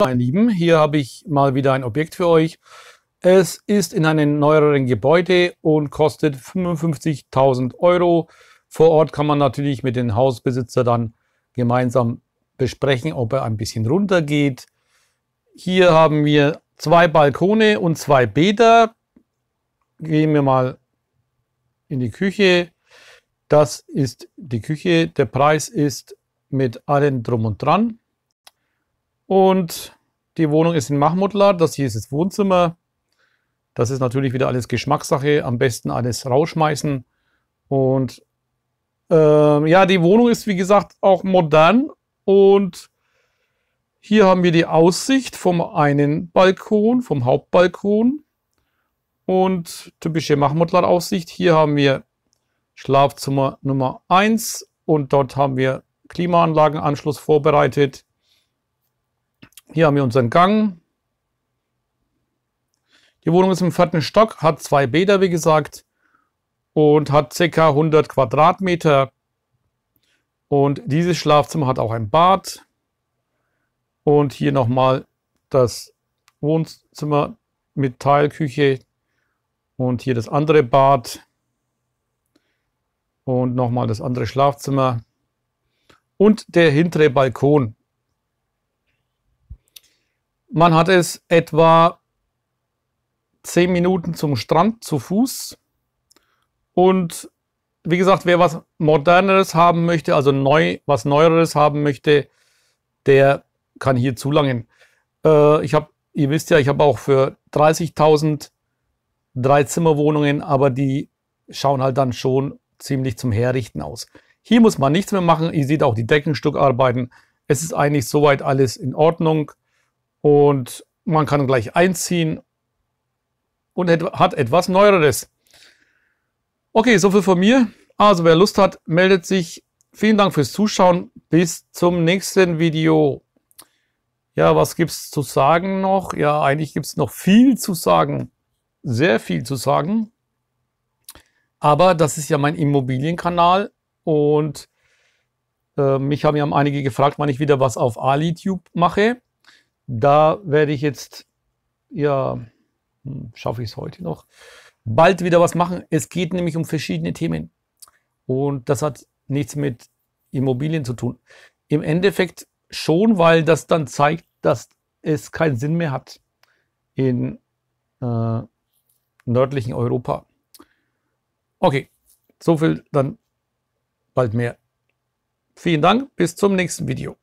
Meine Lieben, hier habe ich mal wieder ein Objekt für euch. Es ist in einem neueren Gebäude und kostet 55.000 Euro. Vor Ort kann man natürlich mit dem Hausbesitzer dann gemeinsam besprechen, ob er ein bisschen runtergeht. Hier haben wir zwei Balkone und zwei Bäder. Gehen wir mal in die Küche. Das ist die Küche. Der Preis ist mit allen drum und dran und die Wohnung ist in Mahmudlar. Das hier ist das Wohnzimmer. Das ist natürlich wieder alles Geschmackssache. Am besten alles rausschmeißen. Und ähm, ja, die Wohnung ist wie gesagt auch modern. Und hier haben wir die Aussicht vom einen Balkon, vom Hauptbalkon. Und typische Mahmudlar-Aussicht. Hier haben wir Schlafzimmer Nummer 1 und dort haben wir Klimaanlagenanschluss vorbereitet. Hier haben wir unseren Gang. Die Wohnung ist im vierten Stock, hat zwei Bäder, wie gesagt, und hat ca. 100 Quadratmeter. Und dieses Schlafzimmer hat auch ein Bad. Und hier nochmal das Wohnzimmer mit Teilküche. Und hier das andere Bad. Und nochmal das andere Schlafzimmer. Und der hintere Balkon. Man hat es etwa 10 Minuten zum Strand zu Fuß. Und wie gesagt, wer was Moderneres haben möchte, also neu, was Neueres haben möchte, der kann hier zulangen. Äh, ich habe, ihr wisst ja, ich habe auch für 30.000 Dreizimmerwohnungen, aber die schauen halt dann schon ziemlich zum Herrichten aus. Hier muss man nichts mehr machen. Ihr seht auch die Deckenstuckarbeiten. Es ist eigentlich soweit alles in Ordnung. Und man kann gleich einziehen und hat etwas Neueres. Okay, soviel von mir. Also wer Lust hat, meldet sich. Vielen Dank fürs Zuschauen. Bis zum nächsten Video. Ja, was gibt es zu sagen noch? Ja, eigentlich gibt es noch viel zu sagen. Sehr viel zu sagen. Aber das ist ja mein Immobilienkanal und äh, mich haben ja einige gefragt, wann ich wieder was auf AliTube mache. Da werde ich jetzt, ja, hm, schaffe ich es heute noch, bald wieder was machen. Es geht nämlich um verschiedene Themen. Und das hat nichts mit Immobilien zu tun. Im Endeffekt schon, weil das dann zeigt, dass es keinen Sinn mehr hat in äh, nördlichen Europa. Okay, so viel dann bald mehr. Vielen Dank, bis zum nächsten Video.